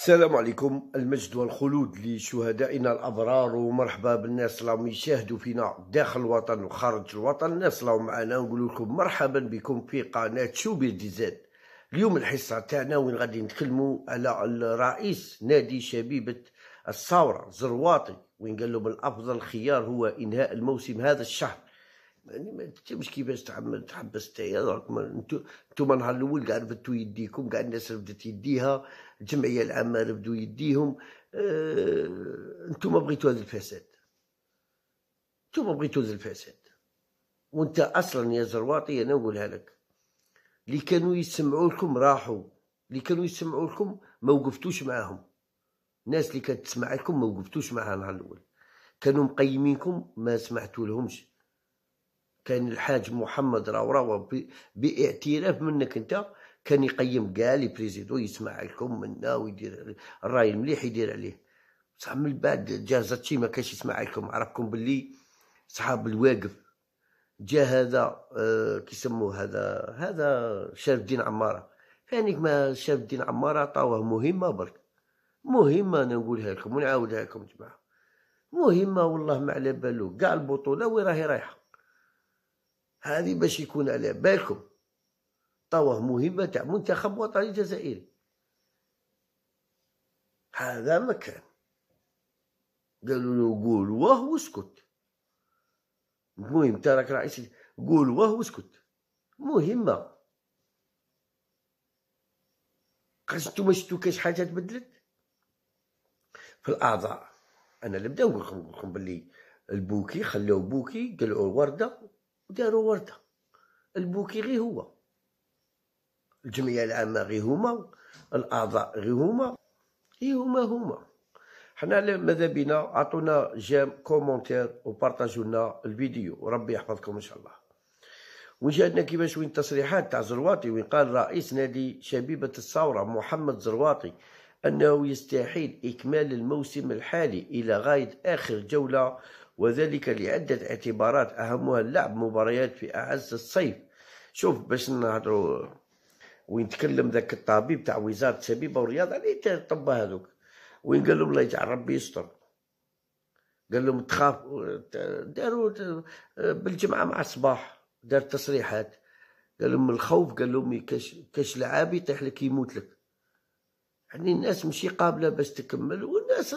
السلام عليكم المجد والخلود لشهدائنا الابرار ومرحبا بالناس اللي راهم يشاهدوا فينا داخل الوطن وخارج الوطن الناس اللي معنا نقول لكم مرحبا بكم في قناه شوبير ديزاد اليوم الحصه تاعنا وين غادي نتكلموا على الرئيس نادي شبيبه الثوره زرواطي وين قال لهم الافضل خيار هو انهاء الموسم هذا الشهر يعني ما تمش كيفاش تعمل تحبس تاعي انتو نهار الاول قاعد رفدتوا يديكم قاعد الناس رفدت يديها الجمعيه العامه رفدوا يديهم آه... انتم بغيتوا هذا الفساد انتم بغيتوا هذا الفساد وانت اصلا يا زرواطي انا نقولها لك اللي كانوا يسمعوا لكم راحوا اللي كانوا يسمعوا لكم ما وقفتوش معاهم الناس اللي كانت تسمع لكم ما وقفتوش معاها النهار الاول كانوا مقيمينكم ما سمعتوا لهمش كان الحاج محمد راو راو باعتراف منك انت كان يقيم كاع لي بريزيدو يسمع لكم منا ويدير الراي المليح يدير عليه بصح من بعد جا زاتشي ما كانش يسمع لكم عرفكم باللي صحاب الواقف جا هذا آه كيسموه هذا هذا شرف الدين عماره يعني ما شرف الدين عماره عطاوه مهمه برك مهمه انا نقولها لكم ونعاودها لكم جماعه مهمه والله ما على بالو كاع البطوله وين راهي رايحه هذه باش يكون على بالكم طواه مهمة تاع منتخب وطني جزائري هذا مكان قالوا له قول واه واسكت المهم تراك رئيس قول واه واسكت مهمة قاش ما شفتو كاش حاجة تبدلت في الأعضاء أنا اللي بدا نقول لكم بلي البوكي خلاو بوكي قلعو وردة وداروا وردة البوكي غير هو الجمعيه العامه غير هما الاعضاء غير هما غير هما هما حنا ماذا بينا عطونا جام كومونتير وبارطاجوا لنا الفيديو وربي يحفظكم ان شاء الله وجدنا كيفاش وين التصريحات تاع زرواطي وين قال رئيس نادي شبيبه الثوره محمد زرواطي أنه يستحيل إكمال الموسم الحالي إلى غاية آخر جولة وذلك لعدة اعتبارات أهمها اللعب مباريات في أعز الصيف شوف باش نهضروا وين تكلم ذاك الطبيب تاع وزاره الشبيبه والرياضه تاع الطبه هذوك وين قال لهم الله يجعل ربي يستر قال لهم تخاف داروا بالجمعه مع الصباح دار تصريحات قال لهم الخوف قال لهم كاش كاش لعاب يطيح لك يموت لك يعني الناس ماشي قابله باش تكمل والناس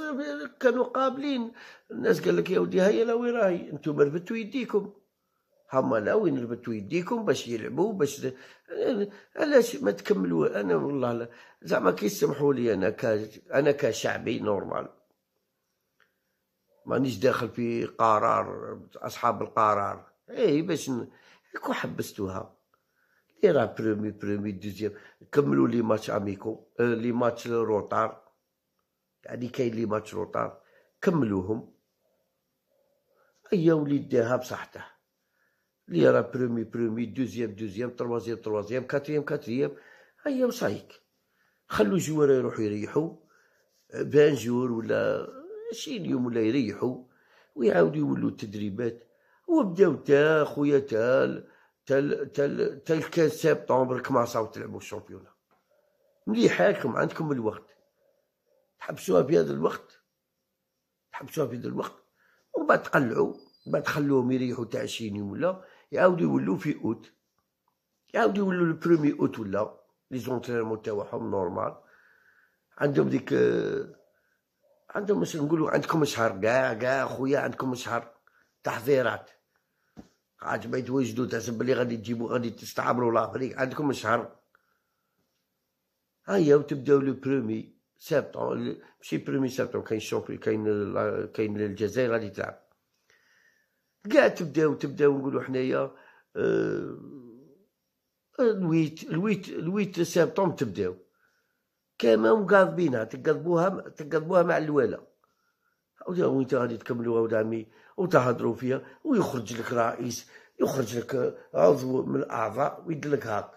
كانوا قابلين الناس قال لك يا ودي هيا لا وراي انتم ربتوا يديكم هما وين ربطوا يديكم باش يلعبوا باش علاش ما تكملوا انا والله زعما كي سمحوا لي انا ك... انا كشعبي نورمال مانيش داخل في قرار اصحاب القرار اي باش ن... كون حبستوها لي راه برومي برومي دوزيام كملوا لي ماتش اميكو آه، لي ماتش روطار يعني كاين لي ماتش روطار كملوهم ايا وليد داها بصحته اللي راه برومي برومي دوزيام دوزيام تروازيام تروازيام كاتريام كاتريام هيا وصايك خلوا الجوار يريحو يريحوا بانجور ولا شي اليوم ولا يريحو ويعاودو يولو التدريبات وبداو تا خويا تا تا تال تا كان سبتمبر كماصاو تلعبوا الشامبيون مليحاكم عندكم الوقت تحبسوها في هذا الوقت تحبسوها في هذا الوقت ومن بعد تقلعو من بعد خلوهم يريحو تاع شي يوم ولا يعاودوا يولوا في اوت يعاودوا يولوا البرومي اوت ولا لي زونترينمون تاعهم نورمال عندهم ديك عندهم مثلا نقولوا عندكم شهر كاع كاع خويا عندكم شهر تحضيرات عاد ما يتواجدوا تحسب بلي غادي تجيبوا غادي تستعبروا لافريك عندكم شهر هيا وتبداو لو برومي سبتمبر ماشي برومي سبتمبر كاين الشامبيون كاين كاين الجزائر غادي تلعب كاع تبداو تبداو نقولوا حنايا آه، الويت الويت الويت سبتمبر تبداو كما مقاضبينها تقضبوها تقضبوها مع الواله عاودي وين غادي تكملوها ودعمي وتهضروا فيها ويخرج لك رئيس يخرج لك عضو من الاعضاء ويدلك لك هاك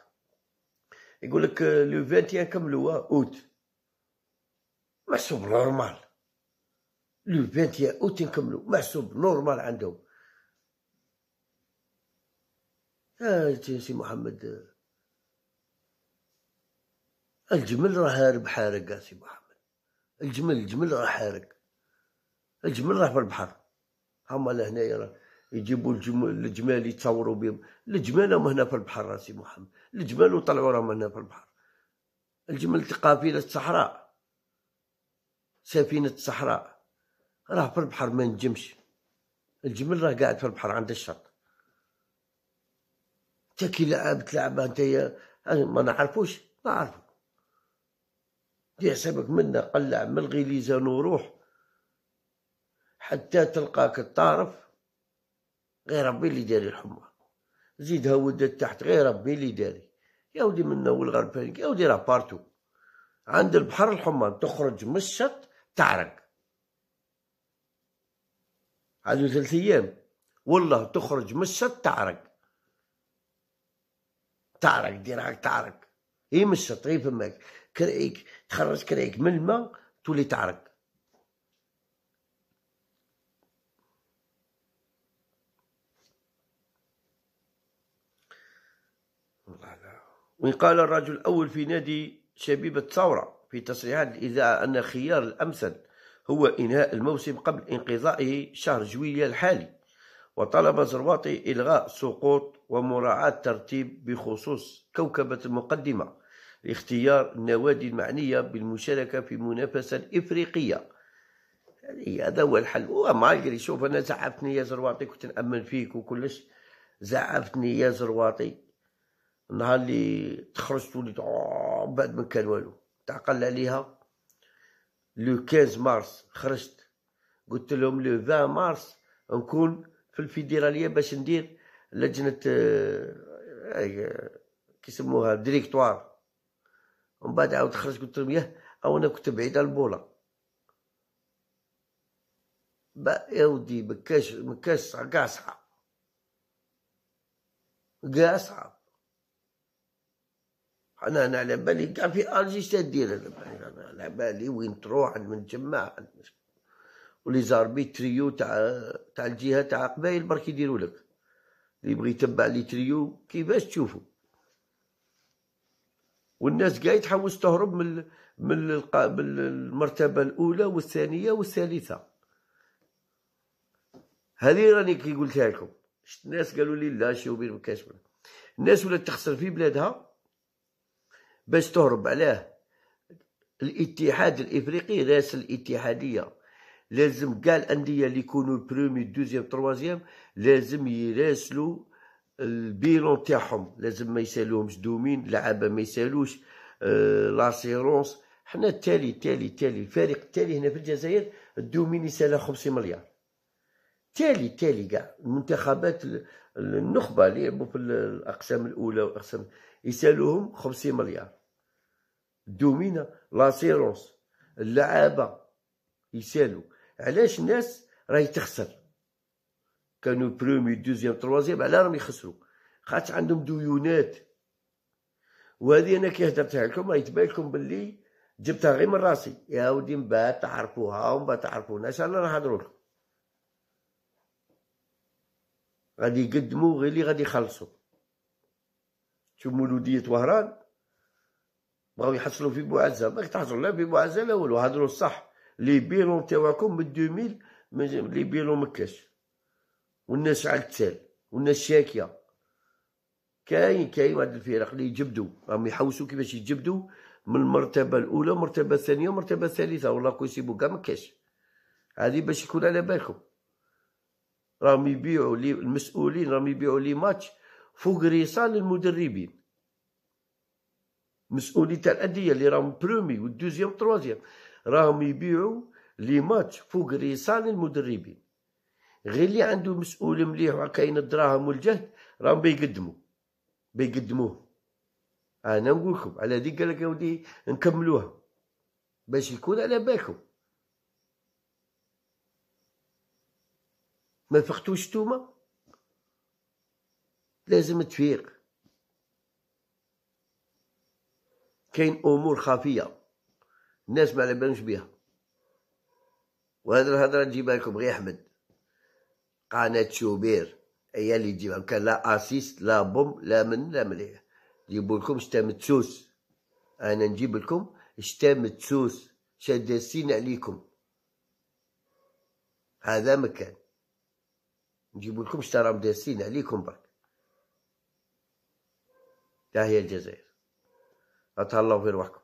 يقول لك آه، لو 21 كملوها اوت محسوب نورمال لو 21 اوت نكملو محسوب نورمال عندهم سي محمد الجمل راه هارب حارق سي محمد الجمل الجمل راه حارق الجمل راه في البحر هما لهنايا راه يجيبوا الجمال الجمال يتصوروا بهم الجمال راهم هنا في البحر سي محمد الجمال وطلعوا راهم هنا في البحر الجمل قافله الصحراء سفينه الصحراء راه في البحر ما نجمش الجمل راه قاعد في البحر عند الشط انت كي لعب تلعب انت ما نعرفوش ما نعرفو دي حسابك منا قلع من الغليزان وروح حتى تلقاك الطارف غير ربي اللي داري الحمى زيدها ودت تحت غير ربي اللي داري يا ودي منا والغرب يا ودي راه بارتو عند البحر الحمى تخرج من الشط تعرق عادو ثلاث ايام والله تخرج من الشط تعرق تعرق دير راك تعرق اي من الشط فماك كرعيك تخرج كرعيك من الماء تولي تعرق وإن قال الرجل الأول في نادي شبيبة ثورة في تصريحات الإذاعة أن خيار الأمثل هو إنهاء الموسم قبل انقضائه شهر جويلية الحالي وطلب زرواطي إلغاء سقوط ومراعاة ترتيب بخصوص كوكبة المقدمة لاختيار النوادي المعنية بالمشاركة في منافسة إفريقية يعني هذا هو الحل ومالقري شوف أنا زعفتني يا زرواطي كنت نأمن فيك وكلش زعفتني يا زرواطي النهار اللي تخرجت وليت بعد ما كان والو تعقل عليها لو 15 مارس خرجت قلت لهم لو 20 مارس نكون في الفيدراليه باش ندير لجنه آه، كيسموها ديريكتوار ومن بعد عاود خرجت قلت لهم ياه او انا كنت بعيد على با يا ودي مكاش مكاش كاع صعب كاع صعب انا انا على بالي كاع في الجي شادير انا على بالي وين تروح من تجمع ولي زاربي تريو تاع تاع الجهه تاع قبايل برك يديرولك لك اللي يبغي يتبع لي تريو كيفاش تشوفوا والناس قاعد تحوس تهرب من من المرتبه الاولى والثانيه والثالثه هذه راني كي قلتها لكم الناس قالوا لي لا شو ما كاش الناس ولات تخسر في بلادها باش تهرب علاه الاتحاد الافريقي راس الاتحاديه لازم كاع الانديه اللي يكونوا برومي دوزيام تروازيام لازم يراسلوا البيلون تاعهم لازم ما يسالوهمش دومين لعابه ما يسالوش آه، لاسيرونس حنا التالي التالي التالي الفريق التالي هنا في الجزائر الدومين يسالها خمسين مليار تالي تالي كاع المنتخبات النخبه اللي يلعبوا في الاقسام الاولى والاقسام يسالوهم خمسين مليار دومينا لاسيرونس اللعابه يسالوا علاش الناس راهي تخسر كانوا برومي دوزيام تروازيام على راهم يخسروا خاطش عندهم ديونات وهذه انا كي هدرتها لكم راهي تبان لكم باللي جبتها غير من راسي يا ودي من بعد تعرفوها ومن بعد تعرفوناش انا راه نهضروا لكم غادي يقدموا غير اللي غادي يخلصوا شوف مولوديه وهران بغاو يحصلوا في بوعزه ما تحصلوا لا في بوعزه لا والو هضروا الصح لي بيلون تاعكم من 2000 لي بيلون مكاش والناس على التال والناس شاكيه كاين كاين هاد الفرق اللي يجبدوا راهم يحوسوا كيفاش يجبدوا من المرتبه الاولى المرتبه الثانيه المرتبه الثالثه والله كون يسيبوا كاع مكاش هادي باش يكون على بالكم راهم يبيعوا لي المسؤولين راهم يبيعوا لي ماتش فوق ريصان للمدربين مسؤولين تاع الانديه اللي راهم برومي والدوزيام والتروازيام راهم يبيعوا لي ماتش فوق رسال المدربين غير اللي عنده مسؤول مليح وكاين الدراهم والجهد راهم بيقدموا بيقدموه انا نقولكم على ذيك قالك يا ودي نكملوها باش يكون على بالكم ما فقتوش توما لازم تفيق كاين امور خفيه الناس ما على بالهمش بها وهذا الهضره نجيبها لكم غير احمد قناه شوبير هي اللي تجيبها كان لا اسيست لا بوم لا من لا مليح جيبوا لكم شتامتسوس انا نجيب لكم شتامتسوس السين عليكم هذا مكان نجيب لكم راهم داسين عليكم برك تا هي الجزائر اتهلاو في روحكم